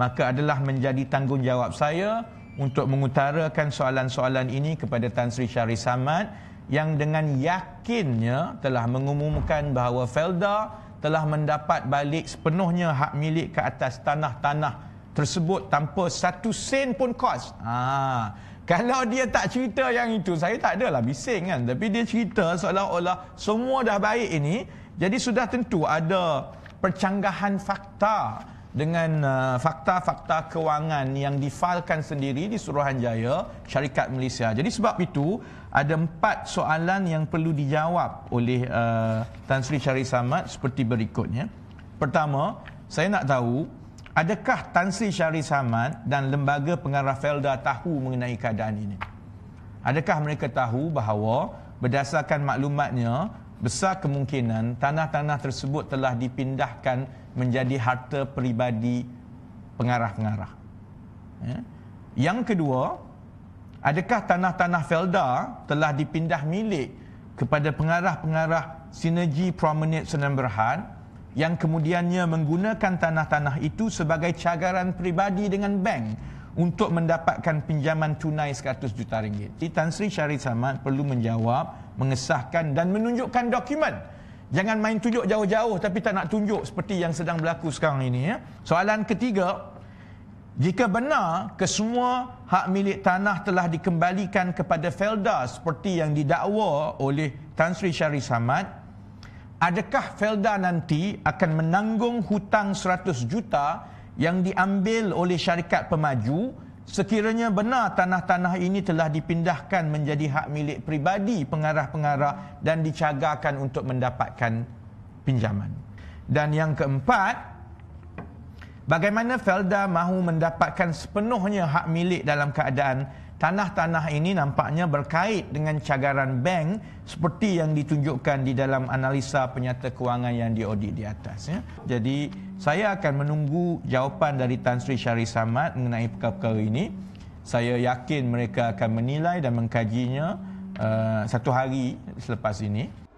maka adalah menjadi tanggungjawab saya untuk mengutarakan soalan-soalan ini kepada Tan Sri Syahri Samad yang dengan yakinnya telah mengumumkan bahawa Felda telah mendapat balik sepenuhnya hak milik ke atas tanah-tanah tersebut tanpa satu sen pun kos. Ha. Kalau dia tak cerita yang itu, saya tak adalah bising kan. Tapi dia cerita seolah-olah semua dah baik ini. Jadi sudah tentu ada percanggahan fakta dengan uh, fakta-fakta kewangan yang difailkan sendiri di Suruhanjaya Syarikat Malaysia. Jadi sebab itu ada empat soalan yang perlu dijawab oleh uh, Tan Sri Syarif Samad seperti berikutnya. Pertama, saya nak tahu adakah Tan Sri Syarif Samad dan lembaga pengarah Felda tahu mengenai keadaan ini? Adakah mereka tahu bahawa berdasarkan maklumatnya besar kemungkinan tanah-tanah tersebut telah dipindahkan menjadi harta peribadi pengarah-pengarah. Ya. Yang kedua, adakah tanah-tanah Felda telah dipindah milik kepada pengarah-pengarah Sinergi Promenade Senan Berhad yang kemudiannya menggunakan tanah-tanah itu sebagai cagaran peribadi dengan bank untuk mendapatkan pinjaman tunai 100 juta ringgit. Jadi Tan Sri Syarif Samad perlu menjawab, mengesahkan dan menunjukkan dokumen. Jangan main tunjuk jauh-jauh tapi tak nak tunjuk seperti yang sedang berlaku sekarang ini. Ya. Soalan ketiga, jika benar kesemua hak milik tanah telah dikembalikan kepada Felda seperti yang didakwa oleh Tan Sri Syarif Samad, adakah Felda nanti akan menanggung hutang 100 juta yang diambil oleh syarikat pemaju sekiranya benar tanah-tanah ini telah dipindahkan menjadi hak milik pribadi pengarah-pengarah dan dicagarkan untuk mendapatkan pinjaman. Dan yang keempat, bagaimana Felda mahu mendapatkan sepenuhnya hak milik dalam keadaan tanah-tanah ini nampaknya berkait dengan cagaran bank seperti yang ditunjukkan di dalam analisa penyata kewangan yang diaudit di atas. Ya. Jadi saya akan menunggu jawapan dari Tan Sri Syari Samad mengenai perkara-perkara ini. Saya yakin mereka akan menilai dan mengkajinya uh, satu hari selepas ini.